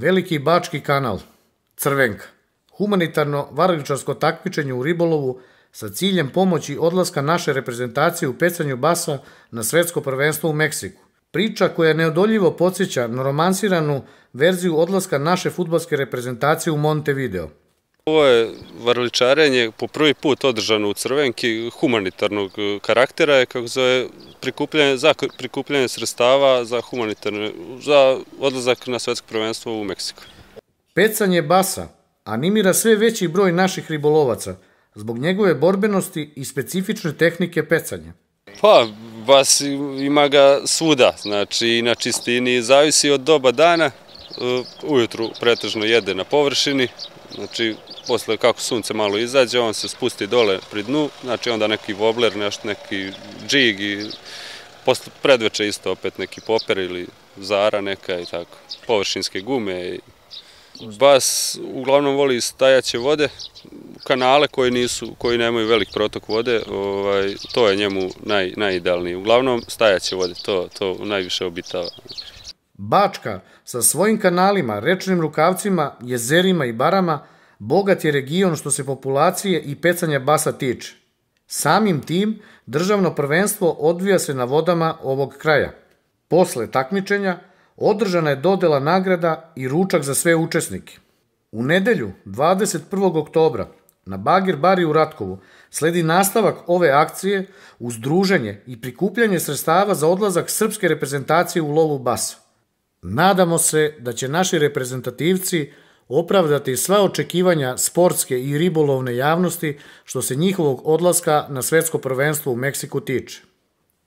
Veliki Bački kanal, Crvenka, humanitarno varaličarsko takmičenje u ribolovu sa ciljem pomoći odlaska naše reprezentacije u pecanju basa na svetsko prvenstvo u Meksiku. Priča koja neodoljivo podsjeća na romansiranu verziju odlaska naše futbalske reprezentacije u Montevideo. Ovo je varličarenje po prvi put održano u Crvenki, humanitarnog e, karaktera je kako zove prikupljanje, za prikupljanje sredstava za, humanitarne, za odlazak na svetsko prvenstvo u Meksiku. Pecanje basa animira sve veći broj naših ribolovaca zbog njegove borbenosti i specifične tehnike pecanja. Pa, bas ima ga svuda, znači i na čistini, zavisi od doba dana, e, ujutru pretežno jede na površini, Znači, posle kako sunce malo izađe, on se spusti dole pri dnu, znači onda neki wobler, nešto, neki džig i posle predveče isto opet neki poper ili zara neka i tako, površinske gume i Bas uglavnom voli stajaće vode, kanale koji nisu, koji nemaju velik protok vode, ovaj, to je njemu naj, najidealniji. Uglavnom stajaće vode, to, to najviše obitava. Bačka sa svojim kanalima, rečnim rukavcima, jezerima i barama bogat je region što se populacije i pecanja basa tiče. Samim tim, državno prvenstvo odvija se na vodama ovog kraja. Posle takmičenja održana je dodela nagrada i ručak za sve učesnike. U nedelju, 21. oktobra, na Bagir Bari u Ratkovu sledi nastavak ove akcije uz druženje i prikupljanje sredstava za odlazak srpske reprezentacije u lovu basa. Nadamo se da će naši reprezentativci opravdati sva očekivanja sportske i ribolovne javnosti što se njihovog odlaska na svetsko prvenstvo u Meksiku tiče.